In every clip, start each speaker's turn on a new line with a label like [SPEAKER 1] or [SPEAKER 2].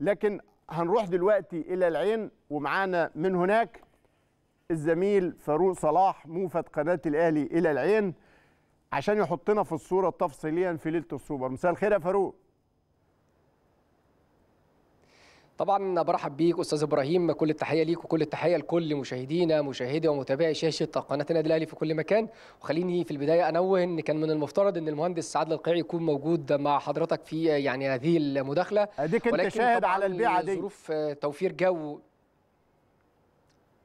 [SPEAKER 1] لكن هنروح دلوقتي إلى العين ومعانا من هناك الزميل فاروق صلاح موفد قناة الأهلي إلى العين عشان يحطنا
[SPEAKER 2] في الصورة تفصيليا في ليلة السوبر مساء الخير يا فاروق طبعا برحب بيك استاذ ابراهيم كل التحيه ليك وكل التحيه لكل مشاهدينا مشاهدي ومتابعي شاشه قناه النادي الاهلي في كل مكان وخليني في البدايه انوه ان كان من المفترض ان المهندس سعد القيعي يكون موجود مع حضرتك في يعني هذه المداخله اديك انت شاهد على البيعه دي ظروف توفير جو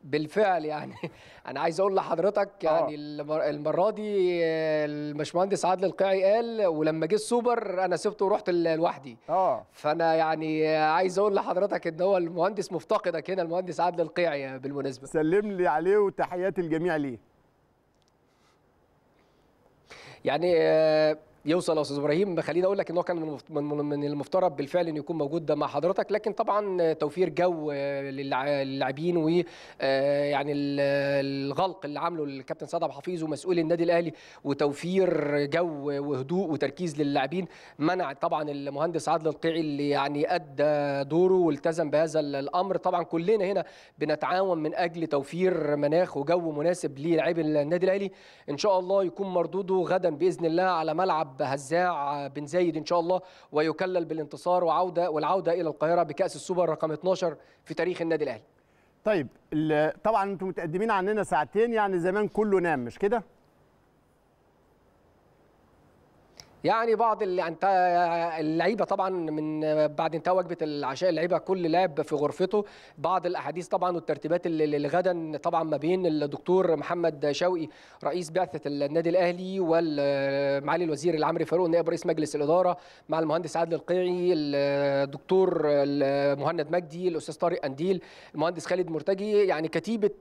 [SPEAKER 2] بالفعل يعني انا عايز اقول لحضرتك آه. يعني آه. المره دي آه، الباشمهندس عادل القيعي قال ولما جه السوبر انا سبته ورحت لوحدي اه فانا يعني عايز اقول لحضرتك ان هو المهندس مفتقدك هنا المهندس عادل القيعي بالمناسبه سلم لي عليه وتحيات الجميع ليه يعني آه يوصل يا استاذ ابراهيم خليني اقول لك ان هو كان من المفترض بالفعل ان يكون موجود مع حضرتك لكن طبعا توفير جو آه، للاعبين آه، يعني الغلق اللي عامله الكابتن سعد عبد الحفيظ ومسؤول النادي الاهلي وتوفير جو وهدوء وتركيز للاعبين منع طبعا المهندس عادل القيعي اللي يعني ادى دوره والتزم بهذا الامر طبعا كلنا هنا بنتعاون من اجل توفير مناخ وجو مناسب للاعبي النادي الاهلي ان شاء الله يكون مردوده غدا باذن الله على ملعب ملعب هزاع بن زايد ان شاء الله ويكلل بالانتصار وعوده والعوده الى القاهره بكاس السوبر رقم 12 في تاريخ النادي الاهلي
[SPEAKER 1] طيب طبعا انتم متقدمين عننا ساعتين يعني زمان كله نام مش كده
[SPEAKER 2] يعني بعض انت اللعيبه طبعا من بعد انتهاء وجبه العشاء اللعيبه كل لاعب في غرفته بعض الاحاديث طبعا والترتيبات اللي لغدا طبعا ما بين الدكتور محمد شوقي رئيس بعثه النادي الاهلي والمعالي الوزير العمري فاروق نائب رئيس مجلس الاداره مع المهندس عادل القيعي الدكتور مهند مجدي الاستاذ طارق انديل المهندس خالد مرتجي يعني كتيبه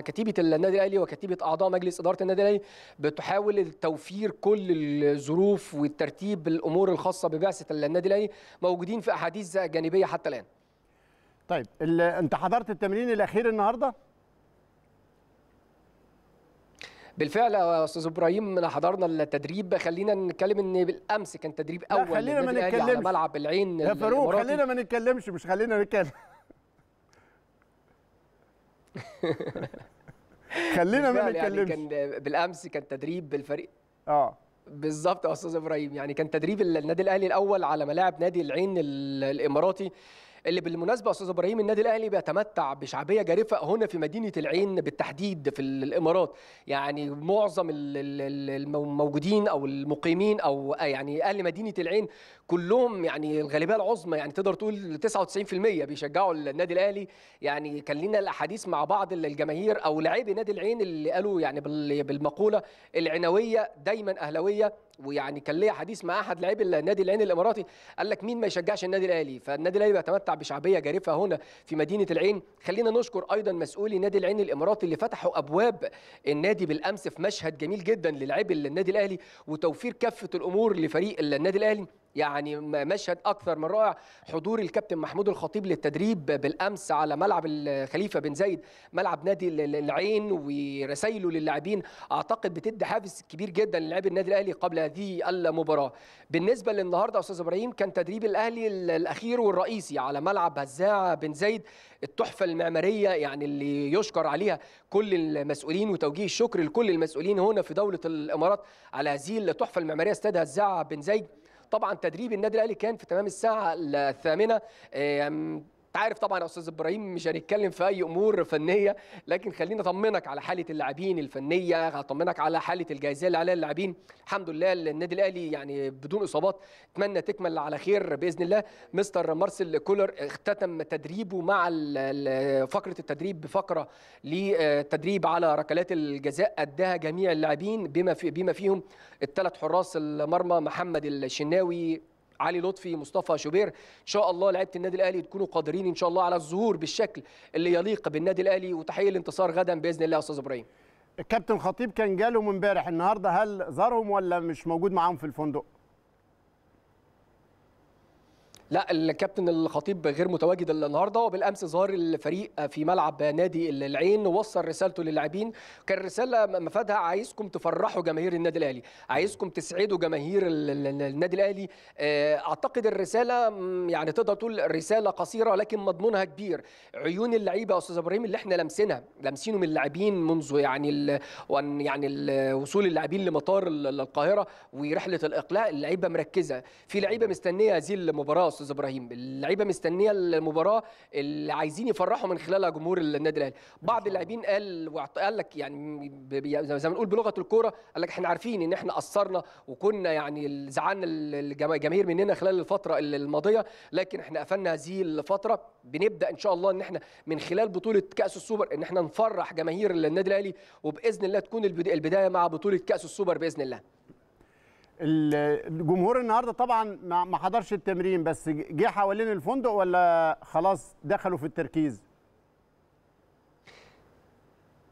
[SPEAKER 2] كتيبه النادي الاهلي وكتيبه اعضاء مجلس اداره النادي الاهلي بتحاول توفير كل الظروف التكليف والترتيب الامور الخاصه ببعثه النادي الاهلي موجودين في احاديث جانبيه حتى الان طيب انت حضرت التمرين الاخير النهارده بالفعل يا استاذ ابراهيم احنا حضرنا التدريب خلينا نتكلم ان بالامس كان تدريب اول خلينا ما نتكلمش على ملعب العين يا فاروق خلينا ما نتكلمش مش خلينا نتكلم خلينا ما يعني نتكلمش يعني كان بالامس كان تدريب بالفريق اه بالظبط يا استاذ ابراهيم يعني كان تدريب النادي الاهلي الاول على ملاعب نادي العين الاماراتي اللي بالمناسبه استاذ ابراهيم النادي الاهلي بيتمتع بشعبيه جارفه هنا في مدينه العين بالتحديد في الامارات يعني معظم الموجودين او المقيمين او يعني اهل مدينه العين كلهم يعني الغالبيه العظمى يعني تقدر تقول 99% بيشجعوا النادي الاهلي يعني كان لنا الاحاديث مع بعض الجماهير او لاعبي نادي العين اللي قالوا يعني بالمقوله العنويه دايما اهلاويه ويعني كان ليا حديث مع احد لاعبي النادي الاهلي الاماراتي قال لك مين ما يشجعش النادي الاهلي فالنادي الاهلي بيتمتع بشعبيه جارفه هنا في مدينه العين خلينا نشكر ايضا مسؤولي نادي العين الاماراتي اللي فتحوا ابواب النادي بالامس في مشهد جميل جدا للاعبي النادي الاهلي وتوفير كافه الامور لفريق النادي الاهلي يعني مشهد اكثر من رائع حضور الكابتن محمود الخطيب للتدريب بالامس على ملعب الخليفه بن زايد ملعب نادي العين ورسائله للاعبين اعتقد بتدي حافز كبير جدا للاعبي النادي الاهلي قبل هذه المباراه بالنسبه للنهارده استاذ ابراهيم كان تدريب الاهلي الاخير والرئيسي على ملعب هزاع بن زايد التحفه المعماريه يعني اللي يشكر عليها كل المسؤولين وتوجيه الشكر لكل المسؤولين هنا في دوله الامارات على هذه التحفه المعماريه استاد هزاع بن زايد طبعا تدريب النادي الاهلي كان في تمام الساعه الثامنه انت عارف طبعا يا استاذ ابراهيم مش هنتكلم في اي امور فنيه لكن خليني اطمنك على حاله اللاعبين الفنيه هطمنك على حاله الجاهزيه اللي عليها اللاعبين الحمد لله النادي الاهلي يعني بدون اصابات اتمنى تكمل على خير باذن الله مستر مارسيل كولر اختتم تدريبه مع فقره التدريب بفقره لتدريب على ركلات الجزاء اداها جميع اللاعبين بما في بما فيهم الثلاث حراس المرمى محمد الشناوي علي لطفي مصطفى شوبير ان شاء الله لعيبه النادي الاهلي تكونوا قادرين ان شاء الله على الظهور بالشكل اللي يليق بالنادي الاهلي وتحقيق الانتصار غدا باذن الله يا استاذ ابراهيم
[SPEAKER 1] الكابتن خطيب كان من امبارح النهارده هل زارهم ولا مش موجود معاهم في الفندق
[SPEAKER 2] لا الكابتن الخطيب غير متواجد النهارده وبالامس ظهر الفريق في ملعب نادي العين ووصل رسالته للاعبين كان رساله مفادها عايزكم تفرحوا جماهير النادي الاهلي عايزكم تسعدوا جماهير النادي الاهلي آه، اعتقد الرساله يعني تقدر تقول رساله قصيره لكن مضمونها كبير عيون اللعيبه يا استاذ ابراهيم اللي احنا لامسينها لامسينه من اللاعبين منذ يعني ال يعني ال وصول اللاعبين لمطار القاهره ورحله الاقلاع اللعيبه مركزه في لعيبه مستنيه هذه المباراه استاذ ابراهيم اللعيبه مستنيه المباراه اللي عايزين يفرحوا من خلالها جمهور النادي الاهلي بعض اللاعبين قال وقال لك يعني, يعني زي ما نقول بلغه الكوره قال لك احنا عارفين ان احنا قصرنا وكنا يعني زعلنا الجماهير مننا خلال الفتره الماضيه لكن احنا قفلنا هذه الفتره بنبدا ان شاء الله ان احنا من خلال بطوله كاس السوبر ان احنا نفرح جماهير النادي الاهلي وباذن الله تكون البدايه مع بطوله كاس السوبر باذن الله
[SPEAKER 1] الجمهور النهارده طبعا ما حضرش التمرين بس جه حوالين الفندق ولا خلاص دخلوا في التركيز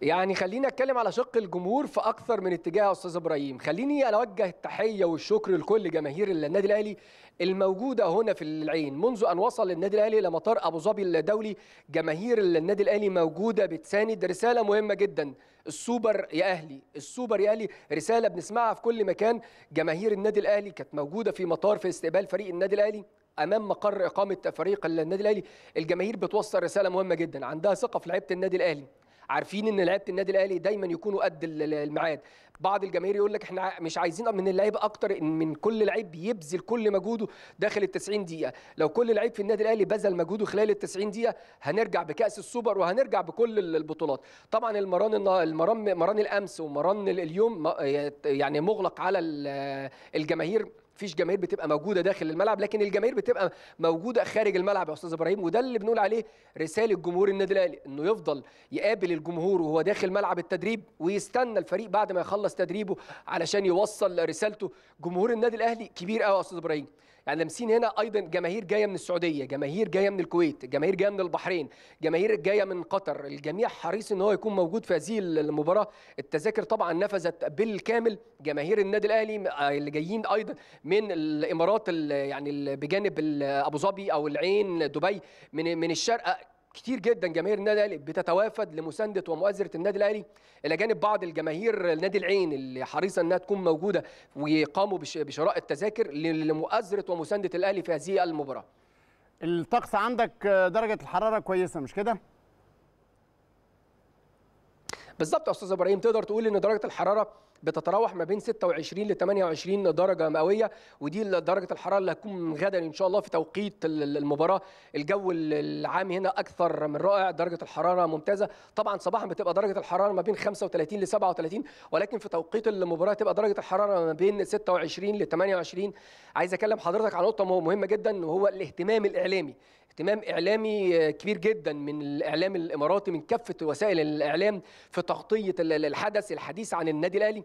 [SPEAKER 2] يعني خليني اتكلم على شق الجمهور في اكثر من اتجاه يا استاذ ابراهيم خليني اوجه التحيه والشكر لكل جماهير النادي الاهلي الموجوده هنا في العين منذ ان وصل النادي الاهلي الى مطار ابو ظبي الدولي جماهير النادي الاهلي موجوده بتساند رساله مهمه جدا السوبر يا اهلي السوبر يا اهلي رساله بنسمعها في كل مكان جماهير النادي الاهلي كانت موجوده في مطار في استقبال فريق النادي الاهلي امام مقر اقامه فريق النادي الاهلي الجماهير بتوصل رساله مهمه جدا عندها ثقه في لعيبه النادي الاهلي عارفين ان لعيبه النادي الاهلي دايما يكونوا قد الميعاد بعض الجماهير يقول لك احنا مش عايزين من اللعيب اكتر ان من كل لعيب يبذل كل مجهوده داخل ال 90 دقيقه لو كل لعيب في النادي الاهلي بذل مجهوده خلال ال 90 دقيقه هنرجع بكاس السوبر وهنرجع بكل البطولات طبعا المران المران مران الامس ومران اليوم يعني مغلق على الجماهير فيش جماهير بتبقى موجوده داخل الملعب لكن الجماهير بتبقى موجوده خارج الملعب يا استاذ ابراهيم وده اللي بنقول عليه رساله جمهور النادي الاهلي انه يفضل يقابل الجمهور وهو داخل ملعب التدريب ويستنى الفريق بعد ما يخلص تدريبه علشان يوصل رسالته جمهور النادي الاهلي كبير قوي يا استاذ ابراهيم يعني لامسين هنا ايضا جماهير جايه من السعوديه جماهير جايه من الكويت جماهير جايه من البحرين جماهير جايه من قطر الجميع حريص ان هو يكون موجود في هذه المباراه التذاكر طبعا نفذت بالكامل جماهير النادي الاهلي آه، اللي جايين ايضا من الامارات يعني بجانب ابو ظبي او العين دبي من من الشرق كتير جدا جماهير النادي الاهلي بتتوافد لمسانده ومؤازره النادي الاهلي الى جانب بعض الجماهير نادي العين اللي حريصه انها تكون موجوده ويقاموا بشراء التذاكر لمؤازره ومسانده الاهلي في هذه المباراه. الطقس عندك درجه الحراره كويسه مش كده؟ بالظبط يا استاذ ابراهيم تقدر تقول ان درجه الحراره بتتراوح ما بين 26 ل 28 درجه مئويه ودي درجه الحراره اللي هتكون غدا ان شاء الله في توقيت المباراه الجو العام هنا اكثر من رائع درجه الحراره ممتازه طبعا صباحا بتبقى درجه الحراره ما بين 35 ل 37 ولكن في توقيت المباراه تبقى درجه الحراره ما بين 26 ل 28 عايز اكلم حضرتك عن نقطه مهمه جدا وهو الاهتمام الاعلامي اهتمام اعلامي آه، كبير جدا من الاعلام الاماراتي من كافه وسائل الاعلام في تغطيه الحدث الحديث عن النادي الاهلي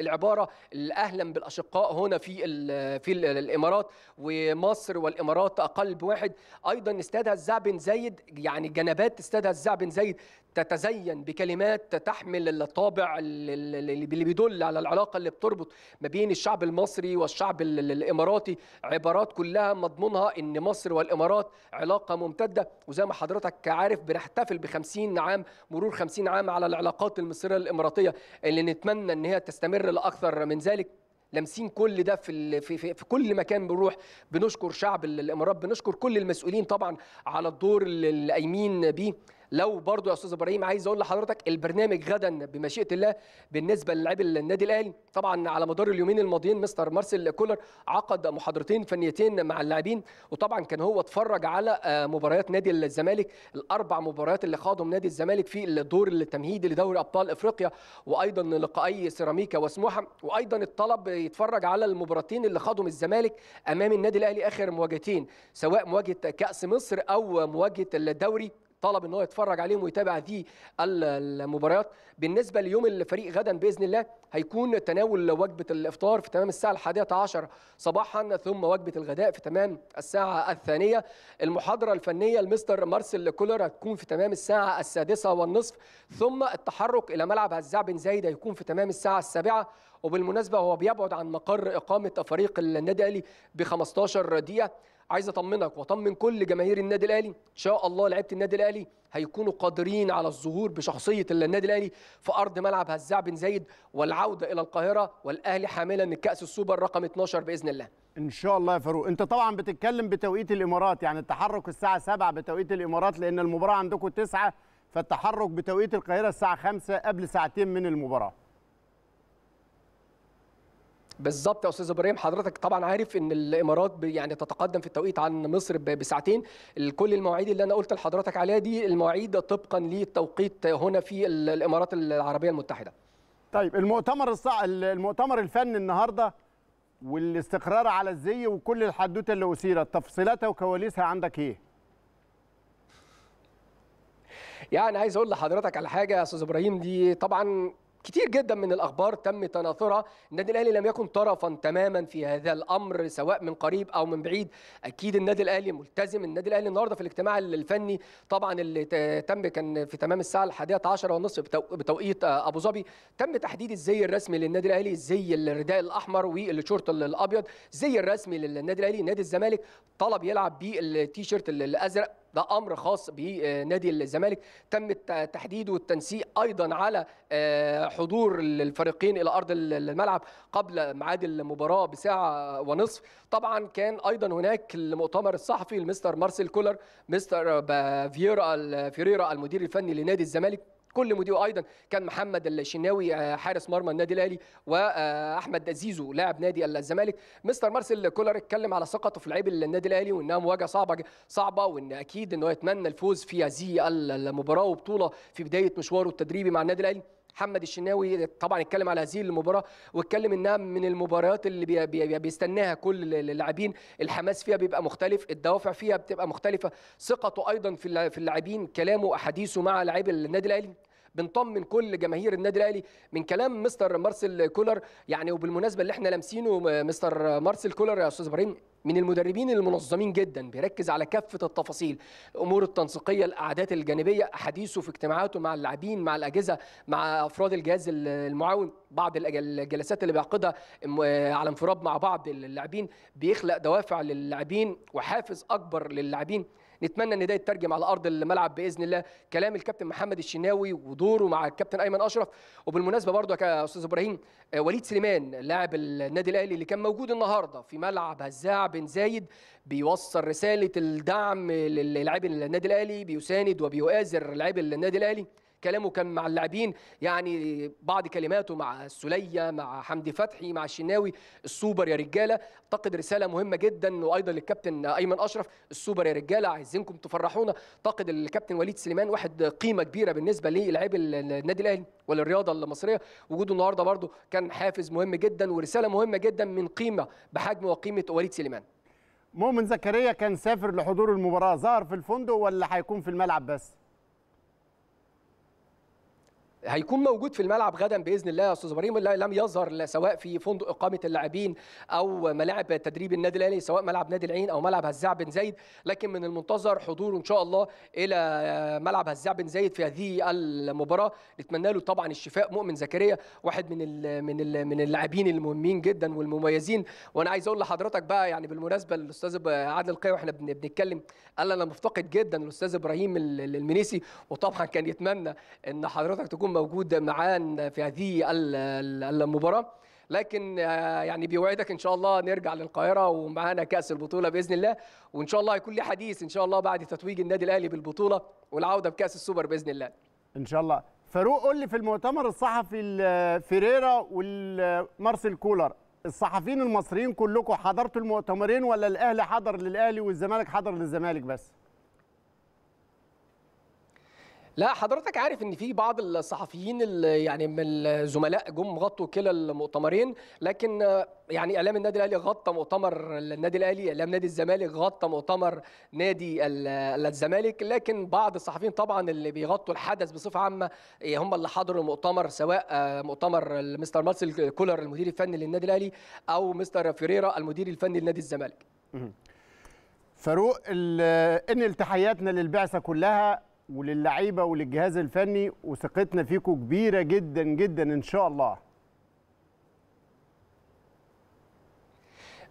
[SPEAKER 2] العباره الاهلا بالاشقاء هنا في في الامارات ومصر والامارات اقل بواحد ايضا استادها الزع بن زايد يعني جنبات استادها الزع بن زايد تتزين بكلمات تحمل الطابع اللي بيدل على العلاقه اللي بتربط ما بين الشعب المصري والشعب الاماراتي عبارات كلها مضمونها ان مصر والامارات علاقه ممتده وزي ما حضرتك عارف بنحتفل ب 50 عام مرور 50 عام على العلاقات المصريه الاماراتيه اللي نتمنى ان هي تستمر مستمر لاكثر من ذلك لامسين كل ده في, في, في كل مكان بنروح بنشكر شعب الامارات بنشكر كل المسؤولين طبعا على الدور اللي قايمين بيه لو برضو يا استاذ ابراهيم عايز اقول لحضرتك البرنامج غدا بمشيئه الله بالنسبه للاعب النادي الاهلي طبعا على مدار اليومين الماضيين مستر مارسيل كولر عقد محاضرتين فنيتين مع اللاعبين وطبعا كان هو اتفرج على آه، مباريات نادي الزمالك الاربع مباريات اللي خاضهم نادي الزمالك في الدور التمهيدي لدوري ابطال افريقيا وايضا لقائي سيراميكا وسموحه وايضا الطلب يتفرج على المباراتين اللي خاضهم الزمالك امام النادي الاهلي اخر مواجهتين سواء مواجهه كاس مصر او مواجهه الدوري طلب ان هو يتفرج عليهم ويتابع هذه المباريات بالنسبه ليوم الفريق غدا باذن الله هيكون تناول وجبه الافطار في تمام الساعه الحادية عشر صباحا ثم وجبه الغداء في تمام الساعه الثانيه المحاضره الفنيه لمستر مارسيل كولر هتكون في تمام الساعه السادسه والنصف ثم التحرك الى ملعب هزاع بن زايد هيكون في تمام الساعه السابعه وبالمناسبه هو بيبعد عن مقر اقامه فريق النادي الاهلي ب 15 دقيقه عايز اطمنك واطمن كل جماهير النادي الاهلي ان شاء الله لعيبه النادي الاهلي هيكونوا قادرين على الظهور بشخصيه النادي الاهلي في ارض ملعب هزاع بن زايد والعوده الى القاهره والاهلي حاملا الكاس السوبر رقم 12 باذن الله
[SPEAKER 1] ان شاء الله يا فاروق انت طبعا بتتكلم بتوقيت الامارات يعني التحرك الساعه 7 بتوقيت الامارات لان المباراه عندكم 9 فالتحرك بتوقيت القاهره الساعه 5 قبل
[SPEAKER 2] ساعتين من المباراه بالظبط يا استاذ ابراهيم حضرتك طبعا عارف ان الامارات يعني تتقدم في التوقيت عن مصر بساعتين كل المواعيد اللي انا قلت لحضرتك عليها دي المواعيد طبقا للتوقيت هنا في الامارات العربيه المتحده طيب المؤتمر الصع... المؤتمر الفني النهارده
[SPEAKER 1] والاستقرار على الزي وكل الحدوته اللي اثيرت تفصيلاتها وكواليسها عندك ايه
[SPEAKER 2] يعني عايز اقول لحضرتك على حاجه يا استاذ ابراهيم دي طبعا كتير جدا من الاخبار تم تناثرها النادي الاهلي لم يكن طرفا تماما في هذا الامر سواء من قريب او من بعيد اكيد النادي الاهلي ملتزم النادي الاهلي النهارده في الاجتماع الفني طبعا اللي تم كان في تمام الساعه الحادية عشر ونصف بتوقيت ابو ظبي تم تحديد الزي الرسمي للنادي الاهلي الزي الرداء الاحمر والشورت الابيض زي الرسمي للنادي الاهلي نادي الزمالك طلب يلعب بيه التيشيرت الازرق ده امر خاص بنادي آه، الزمالك تم التحديد والتنسيق ايضا على آه، حضور الفريقين الى ارض الملعب قبل ميعاد المباراه بساعه ونصف طبعا كان ايضا هناك المؤتمر الصحفي المستر مارسيل كولر مستر فييرا فيريرا المدير الفني لنادي الزمالك كل مدير ايضا كان محمد الشناوي آه، حارس مرمى النادي الاهلي واحمد آه، زيزو لاعب نادي الزمالك مستر مارسيل كولر اتكلم على ثقته في لعيب النادي الاهلي وانها مواجهه صعبه صعبه وان اكيد انه يتمنى الفوز في هذه المباراه وبطوله في بدايه مشواره التدريبي مع النادي الاهلي محمد الشناوي طبعا اتكلم على هذه المباراه واتكلم انها من المباريات اللي بي بي بيستناها كل اللاعبين الحماس فيها بيبقى مختلف الدوافع فيها بتبقى مختلفه ثقته ايضا في اللاعبين كلامه احاديثه مع لاعبي النادي الاهلي بنطمن كل جماهير النادي الاهلي من كلام مستر مارسيل كولر يعني وبالمناسبه اللي احنا لامسينه آه، مستر مارسيل كولر يا استاذ ابراهيم من المدربين المنظمين جدا بيركز على كافه التفاصيل الامور التنسيقيه الاعداد الجانبيه حديثه في اجتماعاته مع اللاعبين مع الاجهزه مع افراد الجهاز المعاون بعض الجلسات اللي بيعقدها آه، على انفراد مع بعض اللاعبين بيخلق دوافع للاعبين وحافز اكبر للاعبين نتمنى ان ده يترجم على ارض الملعب باذن الله كلام الكابتن محمد الشناوي ودوره مع الكابتن ايمن اشرف وبالمناسبه برضو يا استاذ ابراهيم آه، وليد سليمان لاعب النادي الاهلي اللي كان موجود النهارده في ملعب هزاع بن زايد بيوصل رساله الدعم للاعبين النادي الاهلي بيساند وبيؤازر لاعبي النادي الاهلي كلامه كان مع اللاعبين يعني بعض كلماته مع السليه مع حمدي فتحي مع الشناوي السوبر يا رجاله اعتقد رساله مهمه جدا وايضا للكابتن ايمن اشرف السوبر يا رجاله عايزينكم تفرحونا اعتقد الكابتن وليد سليمان واحد قيمه كبيره بالنسبه للعيب النادي الاهلي وللرياضه المصريه وجوده النهارده برده كان حافز مهم جدا ورساله مهمه جدا من قيمه بحجم وقيمه وليد سليمان
[SPEAKER 1] مؤمن زكريا كان سافر لحضور المباراه ظهر في الفندق
[SPEAKER 2] ولا هيكون في الملعب بس هيكون موجود في الملعب غدا باذن الله يا استاذ ابراهيم لم يظهر سواء في فندق اقامه اللاعبين او ملاعب تدريب النادي الاهلي سواء ملعب نادي العين او ملعب هزاع بن زايد لكن من المنتظر حضوره ان شاء الله الى ملعب هزاع بن زايد في هذه المباراه نتمنى له طبعا الشفاء مؤمن زكريا واحد من الـ من الـ من اللاعبين المهمين جدا والمميزين وانا عايز اقول لحضرتك بقى يعني بالمناسبه الاستاذ عادل القيعي واحنا بنتكلم قال انا مفتقد جدا الاستاذ ابراهيم المنيسي وطبعا كان يتمنى ان حضرتك تكون موجود معانا في هذه المباراه لكن آه، يعني بيوعدك ان شاء الله نرجع للقاهره ومعانا كاس البطوله باذن الله وان شاء الله يكون لي حديث ان شاء الله بعد تتويج النادي الاهلي بالبطوله والعوده بكاس السوبر باذن الله
[SPEAKER 1] ان شاء الله فاروق قول لي في المؤتمر الصحفي فيريرا والمارسيل كولر الصحفيين المصريين كلكم حضرتوا المؤتمرين ولا الاهلي حضر للاهلي والزمالك حضر للزمالك بس
[SPEAKER 2] لا حضرتك عارف ان في بعض الصحفيين اللي يعني من الزملاء جم غطوا كلا المؤتمرين لكن يعني اعلام النادي الاهلي غطى مؤتمر النادي الاهلي اعلام نادي الزمالك غطى مؤتمر نادي الزمالك لكن بعض الصحفيين طبعا اللي بيغطوا الحدث بصفه عامه إيه، هم اللي حضروا المؤتمر سواء مؤتمر مستر مارسيل كولر المدير الفني للنادي الاهلي او مستر فيريرا المدير الفني لنادي الزمالك فاروق ان التحياتنا
[SPEAKER 1] للبعثه كلها وللعيبه وللجهاز الفني وثقتنا فيكم كبيره جدا جدا ان شاء الله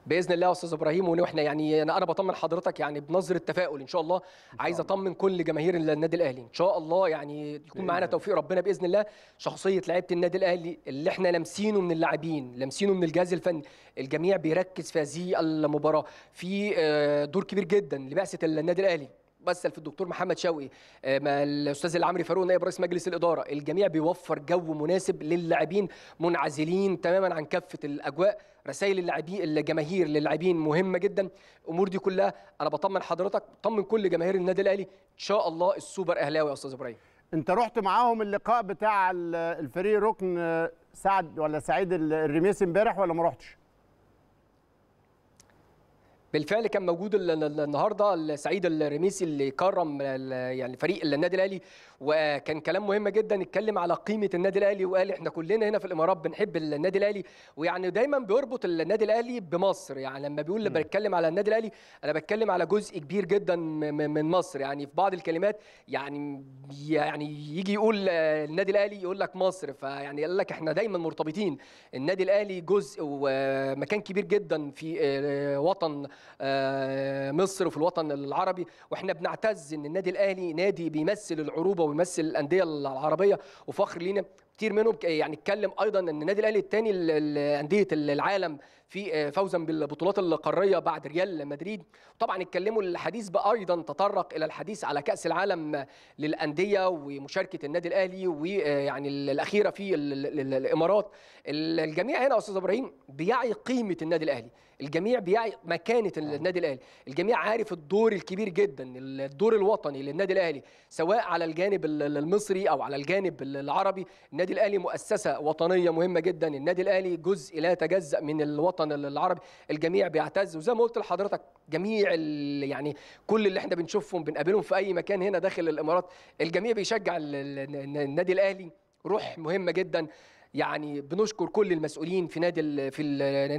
[SPEAKER 2] باذن الله يا استاذ ابراهيم واحنا يعني انا انا بطمن حضرتك يعني بنظره تفاؤل ان شاء الله عايز اطمن كل جماهير النادي الاهلي ان شاء الله يعني يكون معانا توفيق ربنا باذن الله شخصيه لعيبه النادي الاهلي اللي احنا لامسينه من اللاعبين لامسينه من الجهاز الفني الجميع بيركز في هذه المباراه في آه، دور كبير جدا لبعثه النادي الاهلي مثل في الدكتور محمد شوقي آه، الاستاذ العمري فاروق نائب رئيس مجلس الاداره الجميع بيوفر جو مناسب للاعبين منعزلين تماما عن كافه الاجواء رسائل اللاعبين الجماهير للاعبين مهمه جدا الامور دي كلها انا بطمن حضرتك طمن كل جماهير النادي الاهلي ان شاء الله السوبر اهلاوي يا استاذ ابراهيم انت رحت معاهم اللقاء بتاع
[SPEAKER 1] الفريق
[SPEAKER 2] ركن آه، سعد ولا سعيد الرميسي امبارح ولا ما رحتش بالفعل كان موجود النهارده سعيد الرميسي اللي كرم يعني فريق النادي الاهلي وكان كلام مهم جدا اتكلم على قيمه النادي الاهلي وقال احنا كلنا هنا في الامارات بنحب النادي الاهلي ويعني دايما بيربط النادي الاهلي بمصر يعني لما بيقول لما بتكلم على النادي الاهلي انا بتكلم على جزء كبير جدا من مصر يعني في بعض الكلمات يعني يعني يجي يقول النادي الاهلي يقول لك مصر فيعني قال لك احنا دايما مرتبطين النادي الاهلي جزء ومكان كبير جدا في آه، وطن آه، مصر وفي الوطن العربي واحنا بنعتز ان النادي الاهلي نادي بيمثل العروبه ويمثل الانديه العربيه وفخر لينا كتير منهم يعني اتكلم ايضا ان النادي الاهلي الثاني لانديه العالم في آه، فوزا بالبطولات القاريه بعد ريال مدريد طبعا اتكلموا الحديث بقى ايضا تطرق الى الحديث على كاس العالم للانديه ومشاركه النادي الاهلي ويعني آه، الاخيره في الامارات الجميع هنا يا استاذ ابراهيم بيعي قيمه النادي الاهلي الجميع بيعي مكانه آه. النادي الاهلي الجميع عارف الدور الكبير جدا الدور الوطني للنادي الاهلي سواء على الجانب المصري او على الجانب العربي النادي الاهلي مؤسسه وطنيه مهمه جدا النادي الاهلي جزء لا يتجزا من الوطن العربي الجميع بيعتز وزي ما قلت لحضرتك جميع يعني كل اللي احنا بنشوفهم بنقابلهم في اي مكان هنا داخل الامارات الجميع بيشجع النادي الاهلي روح مهمه جدا يعني بنشكر كل المسؤولين في نادي في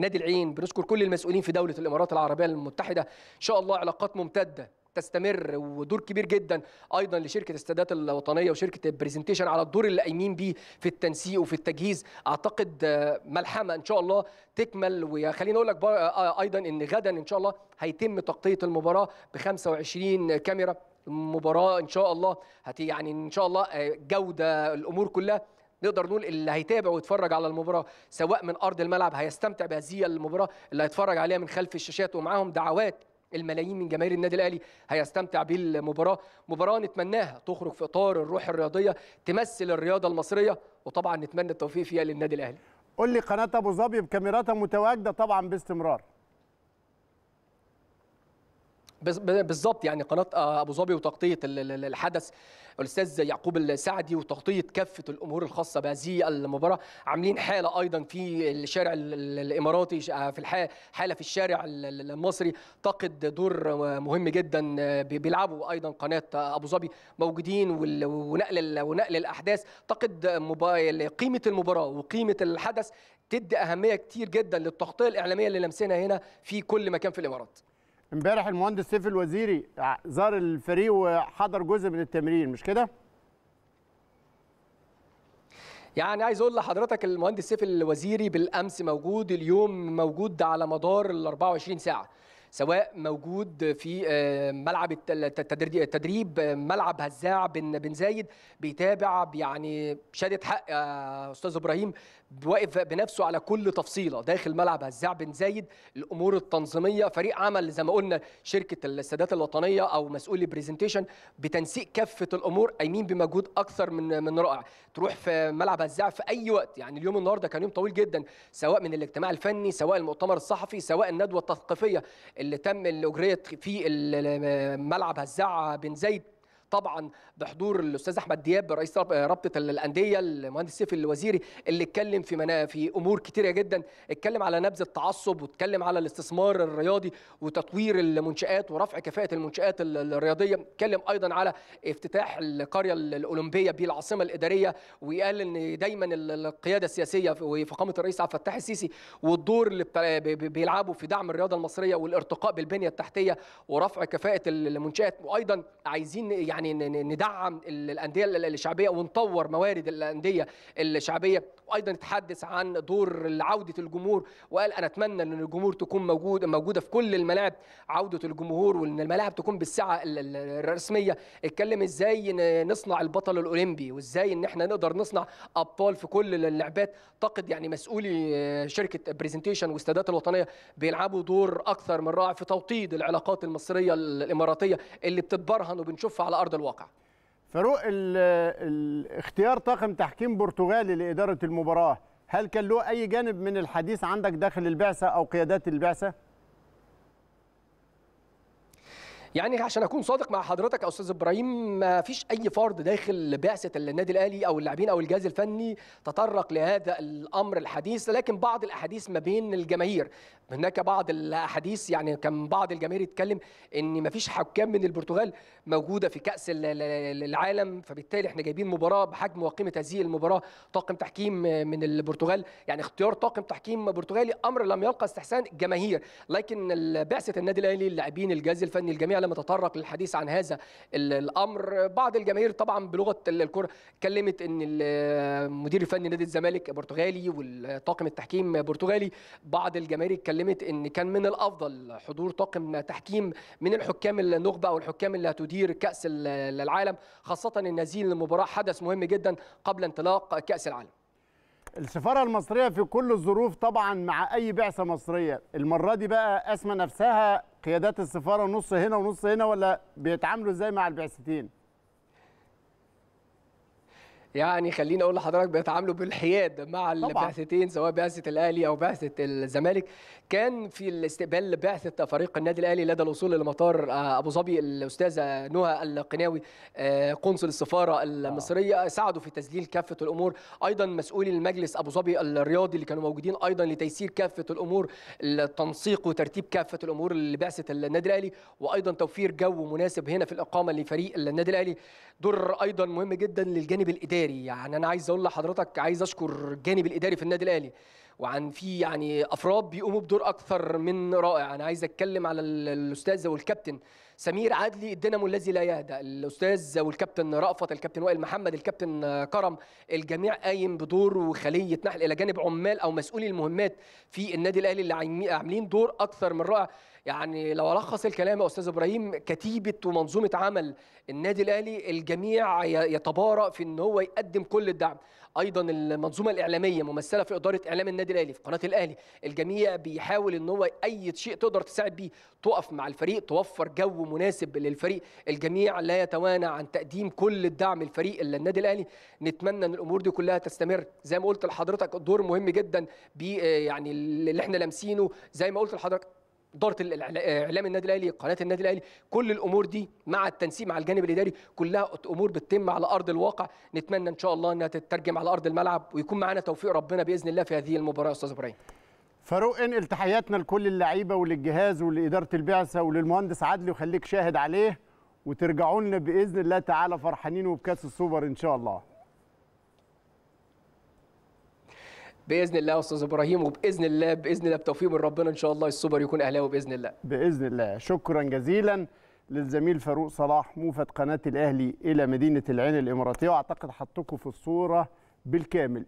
[SPEAKER 2] نادي العين بنشكر كل المسؤولين في دوله الامارات العربيه المتحده ان شاء الله علاقات ممتده تستمر ودور كبير جدا ايضا لشركه السادات الوطنيه وشركه البرزنتيشن على الدور اللي قايمين بيه في التنسيق وفي التجهيز اعتقد ملحمه ان شاء الله تكمل وخليني اقول لك آه، آه، ايضا ان غدا ان شاء الله هيتم تغطيه المباراه ب 25 كاميرا المباراه ان شاء الله هت يعني ان شاء الله آه، جوده الامور كلها نقدر نقول اللي هيتابع ويتفرج على المباراه سواء من ارض الملعب هيستمتع بهذه المباراه اللي هيتفرج عليها من خلف الشاشات ومعاهم دعوات الملايين من جماهير النادي الاهلي هيستمتع بالمباراه مباراه نتمناها تخرج في اطار الروح الرياضيه تمثل الرياضه المصريه وطبعا نتمنى التوفيق فيها للنادي الاهلي قول لي قناه ابو ظبي بكاميراتها متواجده طبعا باستمرار بالظبط يعني قناه ابو ظبي وتغطيه الحدث الاستاذ يعقوب السعدي وتغطيه كافه الامور الخاصه بهذه المباراه عاملين حاله ايضا في الشارع الاماراتي في حاله في الشارع المصري تقد دور مهم جدا بيلعبوا ايضا قناه ابو ظبي موجودين ونقل ونقل الاحداث تقد قيمه المباراه وقيمه الحدث تدي اهميه كتير جدا للتغطيه الاعلاميه اللي لمسناها هنا في كل مكان في الامارات امبارح المهندس سيف الوزيري زار الفريق وحضر جزء من التمرين مش كده؟ يعني عايز اقول لحضرتك المهندس سيف الوزيري بالامس موجود اليوم موجود على مدار ال 24 ساعه سواء موجود في آه، ملعب التدريب ملعب هزاع بن زايد بيتابع يعني شادد حق يا آه، استاذ ابراهيم واقف بنفسه على كل تفصيله داخل ملعب هزاع بن زايد الامور التنظيميه فريق عمل زي ما قلنا شركه السادات الوطنيه او مسؤول البرزنتيشن بتنسيق كافه الامور قايمين بمجهود اكثر من من رائع تروح في ملعب هزاع في اي وقت يعني اليوم النهارده كان يوم طويل جدا سواء من الاجتماع الفني سواء المؤتمر الصحفي سواء الندوه التثقيفيه اللي تم اللي اجريت في ملعب هزاع بن زايد طبعا بحضور الاستاذ احمد دياب رئيس رابطه الانديه المهندس سيف الوزيري اللي اتكلم في منا في امور كتيره جدا اتكلم على نبذ التعصب واتكلم على الاستثمار الرياضي وتطوير المنشات ورفع كفاءه المنشات الرياضيه اتكلم ايضا على افتتاح القريه الاولمبيه بالعاصمه الاداريه وقال ان دايما القياده السياسيه وفخامه الرئيس عبد الفتاح السيسي والدور اللي بيلعبوا في دعم الرياضه المصريه والارتقاء بالبنيه التحتيه ورفع كفاءه المنشات وايضا عايزين يعني يعني ندعم الانديه الشعبيه ونطور موارد الانديه الشعبيه وايضا تحدث عن دور عوده الجمهور وقال انا اتمنى ان الجمهور تكون موجود موجوده في كل الملاعب عوده الجمهور وان الملاعب تكون بالسعه الرسميه اتكلم ازاي نصنع البطل الاولمبي وازاي ان احنا نقدر نصنع ابطال في كل اللعبات اعتقد يعني مسؤولي شركه برزنتيشن واستادات الوطنيه بيلعبوا دور اكثر من رائع في توطيد العلاقات المصريه الاماراتيه اللي بتتبرهن وبنشوفها على ارض هذا الواقع
[SPEAKER 1] فاروق اختيار طاقم تحكيم برتغالي لاداره المباراه هل كان له اي جانب من الحديث عندك داخل البعثه او قيادات البعثه
[SPEAKER 2] يعني عشان اكون صادق مع حضرتك يا استاذ ابراهيم ما فيش اي فرد داخل بعثه النادي الاهلي او اللاعبين او الجهاز الفني تطرق لهذا الامر الحديث لكن بعض الاحاديث ما بين الجماهير هناك بعض الاحاديث يعني كان بعض الجماهير يتكلم ان ما فيش حكام من البرتغال موجوده في كاس العالم فبالتالي احنا جايبين مباراه بحجم وقيمه هذه المباراه طاقم تحكيم من البرتغال يعني اختيار طاقم تحكيم برتغالي امر لم يلقى استحسان جماهير لكن بعثه النادي الاهلي اللاعبين الجهاز الفني الجميع لم اتطرق للحديث عن هذا الامر بعض الجماهير طبعا بلغه الكره اتكلمت ان المدير الفني نادي الزمالك برتغالي والطاقم التحكيم برتغالي بعض الجماهير اتكلمت ان كان من الافضل حضور طاقم تحكيم من الحكام النخبه او الحكام اللي هتدير كاس العالم خاصه ان هذه المباراه حدث مهم جدا قبل انطلاق كاس العالم
[SPEAKER 1] السفاره المصريه في كل الظروف طبعا مع اي بعثه مصريه المره دي بقى اسمى نفسها قيادات السفاره نص هنا ونص هنا ولا بيتعاملوا ازاي مع
[SPEAKER 2] البعثتين؟ يعني خليني اقول لحضرتك بيتعاملوا بالحياد مع البعثتين سواء بعثه الاهلي او بعثه الزمالك كان في الاستقبال بعثه فريق النادي الاهلي لدى الوصول لمطار آه، ابو ظبي الاستاذه نهى القناوي آه، قنصل السفاره المصريه آه. ساعدوا في تسجيل كافه الامور ايضا مسؤولي المجلس ابو ظبي الرياضي اللي كانوا موجودين ايضا لتيسير كافه الامور التنسيق وترتيب كافه الامور لبعثه النادي الاهلي وايضا توفير جو مناسب هنا في الاقامه لفريق النادي الاهلي دور ايضا مهم جدا للجانب الاداري الاداري يعني انا عايز اقول لحضرتك عايز اشكر الجانب الاداري في النادي الاهلي وعن في يعني افراد بيقوموا بدور اكثر من رائع انا عايز اتكلم على الاستاذ والكابتن سمير عدلي الدينامو الذي لا يهدأ الاستاذ والكابتن رأفت الكابتن وائل محمد الكابتن كرم الجميع قايم بدور وخليه نحل الى جانب عمال او مسؤولي المهمات في النادي الاهلي اللي عاملين دور اكثر من رائع يعني لو ألخص الكلام يا أستاذ إبراهيم كتيبة ومنظومة عمل النادي الأهلي الجميع يتبارأ في أن هو يقدم كل الدعم ايضا المنظومه الاعلاميه ممثله في اداره اعلام النادي الاهلي في قناه الاهلي الجميع بيحاول ان هو اي شيء تقدر تساعد بيه تقف مع الفريق توفر جو مناسب للفريق الجميع لا يتوانى عن تقديم كل الدعم الفريق الا النادي الاهلي نتمنى ان الامور دي كلها تستمر زي ما قلت لحضرتك دور مهم جدا ب يعني اللي احنا لامسينه زي ما قلت لحضرتك اداره اعلام النادي الاهلي قناه النادي الاهلي كل الامور دي مع التنسيق مع الجانب الاداري كلها امور بتتم على ارض الواقع نتمنى ان شاء الله انها تترجم على ارض الملعب ويكون معانا توفيق ربنا باذن الله في هذه المباراه يا استاذ ابراهيم فاروق انقل تحياتنا لكل اللعيبه
[SPEAKER 1] وللجهاز ولاداره البعثه وللمهندس عدلي وخليك شاهد عليه وترجعوا لنا باذن الله تعالى فرحانين وبكاس السوبر ان شاء الله
[SPEAKER 2] باذن الله يا استاذ ابراهيم وباذن الله باذن الله بتوفيق من ربنا ان شاء الله السوبر يكون اهلاوي باذن الله
[SPEAKER 1] باذن الله شكرا جزيلا للزميل فاروق صلاح موفد قناه الاهلي الى مدينه العين الاماراتيه واعتقد حطكم في الصوره بالكامل